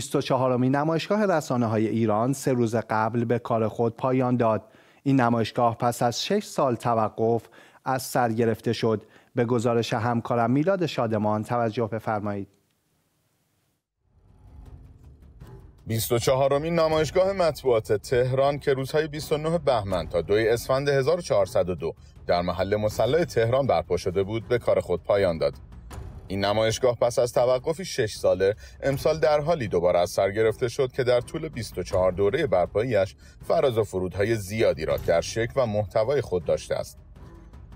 24 امین نمایشگاه رسانه های ایران سه روز قبل به کار خود پایان داد. این نمایشگاه پس از 6 سال توقف از سر گرفته شد. به گزارش همکارم میلاد شادمان توجه بفرمایید. 24 امین نمایشگاه مطبوعات تهران که روزهای 29 بهمن تا 2 اسفند 1402 در محل مسلح تهران برپا شده بود به کار خود پایان داد. این نمایشگاه پس از توقفی 6 ساله امسال در حالی دوباره از سر گرفته شد که در طول 24 دوره برپاییش فراز و فرودهای زیادی را در شکل و محتوای خود داشته است.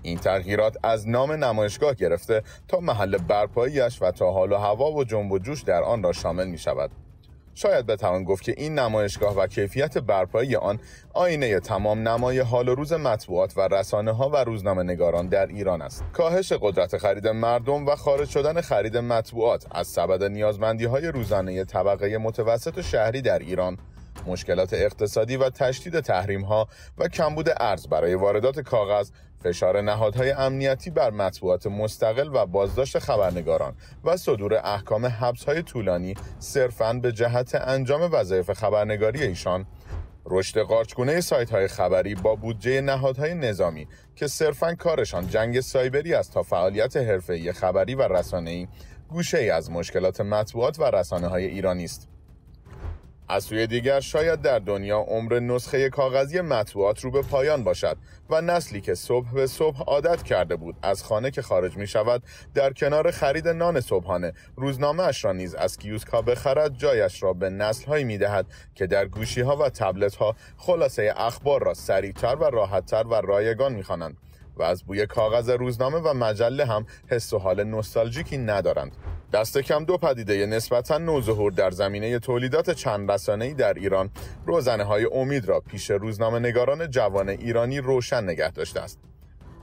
این تغییرات از نام نمایشگاه گرفته تا محل برپاییش و تا حال و هوا و جنب و جوش در آن را شامل می شود. شاید بتوان گفت که این نمایشگاه و کیفیت برپایی آن آینه تمام نمای حال و روز مطبوعات و رسانه ها و روزنامه نگاران در ایران است کاهش قدرت خرید مردم و خارج شدن خرید مطبوعات از سبد نیازمندی های روزانه طبقه متوسط شهری در ایران مشکلات اقتصادی و تشدید تحریم ها و کمبود ارز برای واردات کاغذ فشار نهادهای امنیتی بر مطبوعات مستقل و بازداشت خبرنگاران و صدور احکام حبس های طولانی صرفاً به جهت انجام وظایف خبرنگاری ایشان رشد قارچگونه سایت های خبری با بودجه نهادهای نظامی که صرفا کارشان جنگ سایبری است تا فعالیت حرفه‌ای خبری و رسانه‌ای گوشه ای از مشکلات مطبوعات و رسانه های ایرانی است. از سوی دیگر شاید در دنیا عمر نسخه کاغذی مطبوعات رو به پایان باشد و نسلی که صبح به صبح عادت کرده بود از خانه که خارج می شود در کنار خرید نان صبحانه روزنامه اش را نیز از کیوسکا بخرد جایش را به نسل هایی می دهد که در گوشی ها و تبلت ها خلاصه اخبار را سریعتر و راحتتر و رایگان می و از بوی کاغذ روزنامه و مجله هم حس و حال نوستالژیکی ندارند دست کم دو پدیده نسبتا نوظهور در زمینه تولیدات چند ای در ایران روزنه های امید را پیش روزنامه نگاران جوان ایرانی روشن نگه داشته است.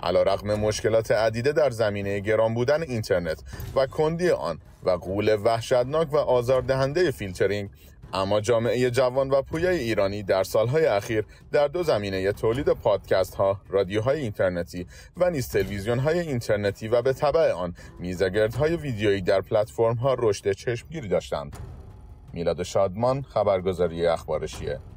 علا رقم مشکلات عدیده در زمینه گران بودن اینترنت و کندی آن و قول وحشتناک و آزاردهنده فیلترینگ اما جامعه جوان و پویای ایرانی در سالهای اخیر در دو زمینه تولید پادکست ها، رادیوهای اینترنتی و نیز تلویزیون های اینترنتی و به طبع آن میزگرد های ویدیویی در پلتفرم ها رشد چشمگیری داشتند. میلاد شادمان خبرگزاری اخبارشیه.